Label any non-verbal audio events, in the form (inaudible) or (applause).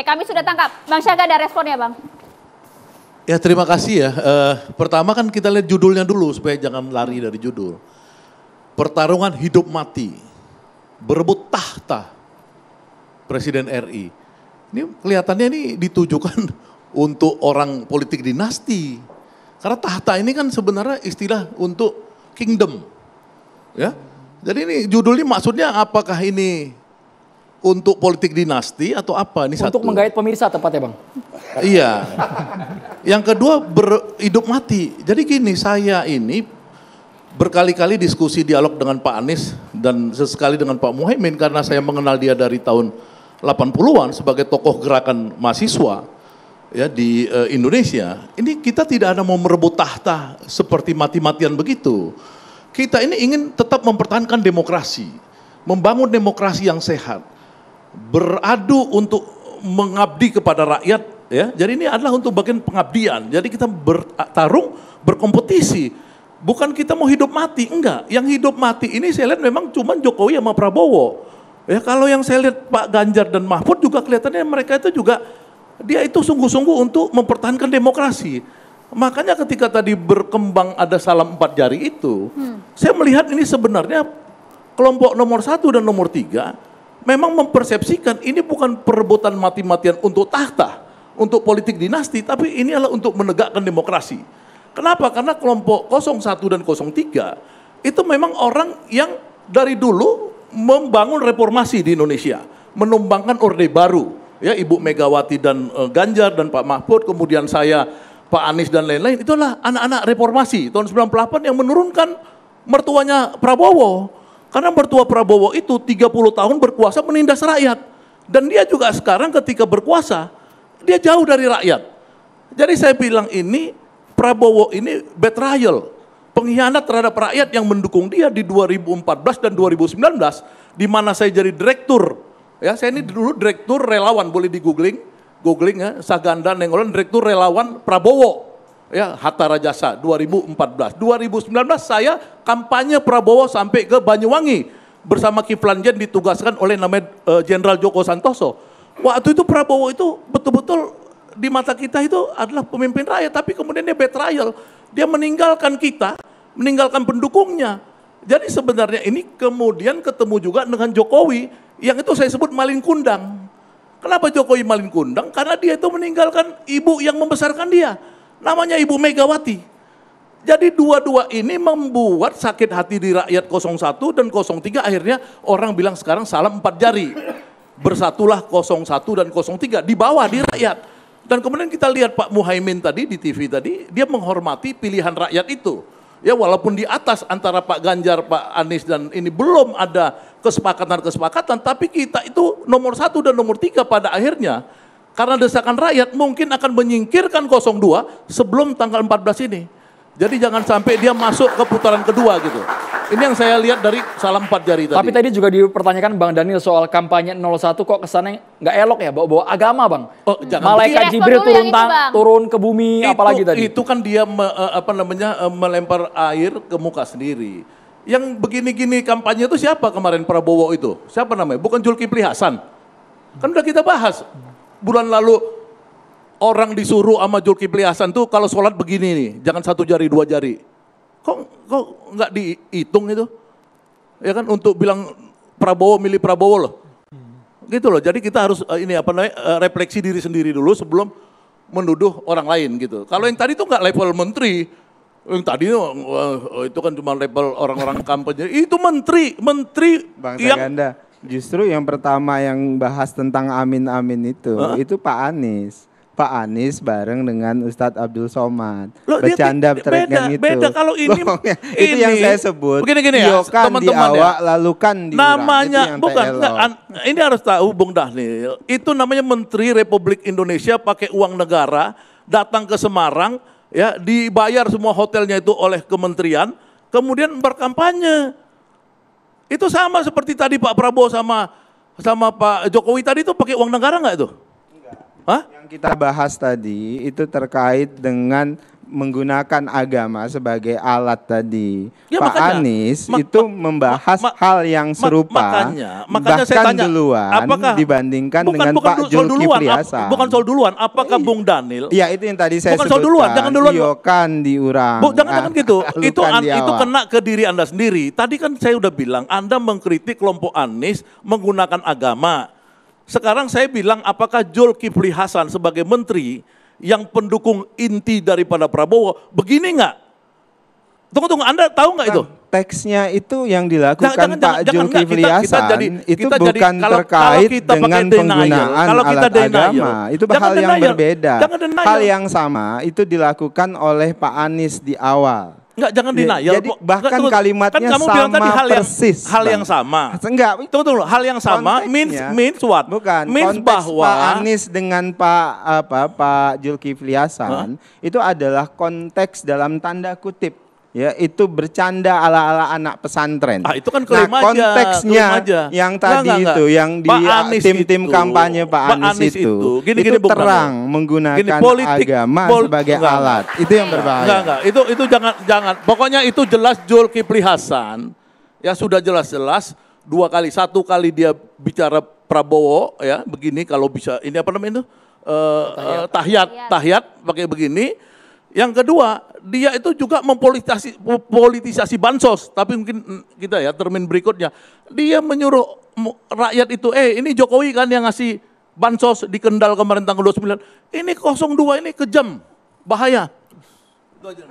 Oke, kami sudah tangkap. Bang Syaga ada responnya, Bang. Ya terima kasih ya. E, pertama kan kita lihat judulnya dulu supaya jangan lari dari judul. Pertarungan hidup mati, berebut tahta Presiden RI. Ini kelihatannya ini ditujukan (laughs) untuk orang politik dinasti. Karena tahta ini kan sebenarnya istilah untuk kingdom. Ya. Jadi ini judulnya maksudnya apakah ini untuk politik dinasti atau apa ini Untuk menggait pemirsa tepatnya bang. iya. Yang kedua berhidup mati. Jadi gini saya ini berkali-kali diskusi dialog dengan Pak Anies dan sesekali dengan Pak Muhaimin karena saya mengenal dia dari tahun 80-an sebagai tokoh gerakan mahasiswa ya di e, Indonesia. Ini kita tidak ada mau merebut tahta seperti mati-matian begitu. Kita ini ingin tetap mempertahankan demokrasi, membangun demokrasi yang sehat beradu untuk mengabdi kepada rakyat ya. Jadi ini adalah untuk bagian pengabdian. Jadi kita bertarung, berkompetisi. Bukan kita mau hidup mati, enggak. Yang hidup mati ini saya lihat memang cuma Jokowi sama Prabowo. Ya kalau yang saya lihat Pak Ganjar dan Mahfud juga kelihatannya mereka itu juga dia itu sungguh-sungguh untuk mempertahankan demokrasi. Makanya ketika tadi berkembang ada salam empat jari itu, hmm. saya melihat ini sebenarnya kelompok nomor satu dan nomor tiga memang mempersepsikan ini bukan perebutan mati-matian untuk tahta, untuk politik dinasti, tapi ini adalah untuk menegakkan demokrasi. Kenapa? Karena kelompok 01 dan 03 itu memang orang yang dari dulu membangun reformasi di Indonesia, menumbangkan Orde Baru, ya Ibu Megawati dan eh, Ganjar dan Pak Mahfud, kemudian saya Pak Anies dan lain-lain, itulah anak-anak reformasi tahun 98 yang menurunkan mertuanya Prabowo karena mertua Prabowo itu 30 tahun berkuasa menindas rakyat. Dan dia juga sekarang ketika berkuasa, dia jauh dari rakyat. Jadi saya bilang ini, Prabowo ini betrayal. Pengkhianat terhadap rakyat yang mendukung dia di 2014 dan 2019, di mana saya jadi direktur. Ya, saya ini dulu direktur relawan, boleh di googling, googling ya, Saganda Nenggolan, direktur relawan Prabowo ya Hatta Rajasa 2014. 2019 saya kampanye Prabowo sampai ke Banyuwangi bersama Kiflan Jen ditugaskan oleh namanya eh, Jenderal uh, Joko Santoso. Waktu itu Prabowo itu betul-betul di mata kita itu adalah pemimpin rakyat, tapi kemudian dia betrayal. Dia meninggalkan kita, meninggalkan pendukungnya. Jadi sebenarnya ini kemudian ketemu juga dengan Jokowi, yang itu saya sebut maling kundang. Kenapa Jokowi maling kundang? Karena dia itu meninggalkan ibu yang membesarkan dia. Namanya Ibu Megawati. Jadi dua-dua ini membuat sakit hati di rakyat 01 dan 03 akhirnya orang bilang sekarang salam empat jari. Bersatulah 01 dan 03 di bawah di rakyat. Dan kemudian kita lihat Pak Muhaimin tadi di TV tadi, dia menghormati pilihan rakyat itu. Ya walaupun di atas antara Pak Ganjar, Pak Anies dan ini belum ada kesepakatan-kesepakatan, tapi kita itu nomor satu dan nomor tiga pada akhirnya. Karena desakan rakyat mungkin akan menyingkirkan 02 sebelum tanggal 14 ini. Jadi jangan sampai dia masuk ke putaran kedua gitu. Ini yang saya lihat dari salam empat jari tadi. Tapi tadi juga dipertanyakan Bang Daniel soal kampanye 01 kok kesannya nggak elok ya bawa-bawa agama Bang. Oh, jangan Malaikat Jibril turun itu, turun ke bumi itu, apalagi tadi. Itu kan dia me, eh, apa namanya eh, melempar air ke muka sendiri. Yang begini-gini kampanye itu siapa kemarin Prabowo itu? Siapa namanya? Bukan Julkifli Hasan. Kan udah kita bahas bulan lalu orang disuruh sama Zulkifli Hasan tuh kalau sholat begini nih, jangan satu jari, dua jari. Kok kok nggak dihitung itu? Ya kan untuk bilang Prabowo milih Prabowo loh. Gitu loh. Jadi kita harus eh, ini apa namanya eh, refleksi diri sendiri dulu sebelum menuduh orang lain gitu. Kalau yang tadi tuh nggak level menteri, yang tadi eh, itu kan cuma level orang-orang kampanye. Itu menteri, menteri Bang yang Justru yang pertama yang bahas tentang amin-amin itu, huh? itu Pak Anies. Pak Anies bareng dengan Ustadz Abdul Somad. Loh, Bercanda dia, beda, yang itu. Beda kalau ini, Loh, ini yang saya sebut. Begini gini ya, kan teman-teman ya. Lalu kan namanya bukan enggak, an, ini harus tahu Bung Dahlil, itu namanya Menteri Republik Indonesia pakai uang negara datang ke Semarang ya dibayar semua hotelnya itu oleh kementerian, kemudian berkampanye. Itu sama seperti tadi Pak Prabowo sama sama Pak Jokowi tadi itu pakai uang negara nggak itu? Enggak. Hah? Yang kita bahas tadi itu terkait dengan menggunakan agama sebagai alat tadi ya, Pak makanya, Anies mak, itu membahas mak, hal yang serupa makanya, makanya bahkan saya tanya, duluan apakah, dibandingkan bukan, dengan bukan Pak duluan, biasa? ap, bukan soal duluan apakah eh, Bung Daniel? Iya itu yang tadi saya bukan sebutkan soal duluan jangan duluan diokan diurang Bu, jangan jangan gitu (laughs) itu an, itu kena ke diri Anda sendiri tadi kan saya udah bilang Anda mengkritik kelompok Anies menggunakan agama sekarang saya bilang apakah Jokowi Hasan sebagai menteri yang pendukung inti daripada Prabowo. Begini nggak? Tunggu tunggu, Anda tahu nggak itu? Teksnya itu yang dilakukan jangan, Pak Zulkifli Hasan kita, kita jadi, itu kita bukan jadi, terkait kalau kita dengan denial, penggunaan kalau kita alat denial, agama. Itu hal denial, yang berbeda. Hal yang sama itu dilakukan oleh Pak Anies di awal Enggak, jangan iya, denial Jadi, kok. Bahkan tunggu, kalimatnya kan kamu sama bilang tadi hal yang, persis. Hal yang sama. Enggak. Tunggu, tunggu. Hal yang sama means, means what? Bukan. Means bahwa. Pak Anies dengan Pak, apa, Pak Julki Hasan. Huh? Itu adalah konteks dalam tanda kutip ya itu bercanda ala-ala anak pesantren. Ah, itu kan nah, konteksnya aja. yang tadi enggak, enggak, itu yang di tim-tim kampanye Pak Anies, Anies itu itu, gini, itu gini, terang bukan, menggunakan gini, politik, agama pol sebagai enggak, alat. Itu yang berbahaya. Enggak, enggak. Itu itu jangan jangan. Pokoknya itu jelas Zulkifli Hasan ya sudah jelas-jelas dua kali satu kali dia bicara Prabowo ya begini kalau bisa ini apa namanya itu uh, eh, eh, tahyat tahyat, tahyat pakai begini yang kedua, dia itu juga mempolitisasi politisasi bansos, tapi mungkin kita ya termin berikutnya. Dia menyuruh rakyat itu, eh ini Jokowi kan yang ngasih bansos di Kendal kemarin tanggal 29. Ini 02 ini kejam, bahaya. Itu aja.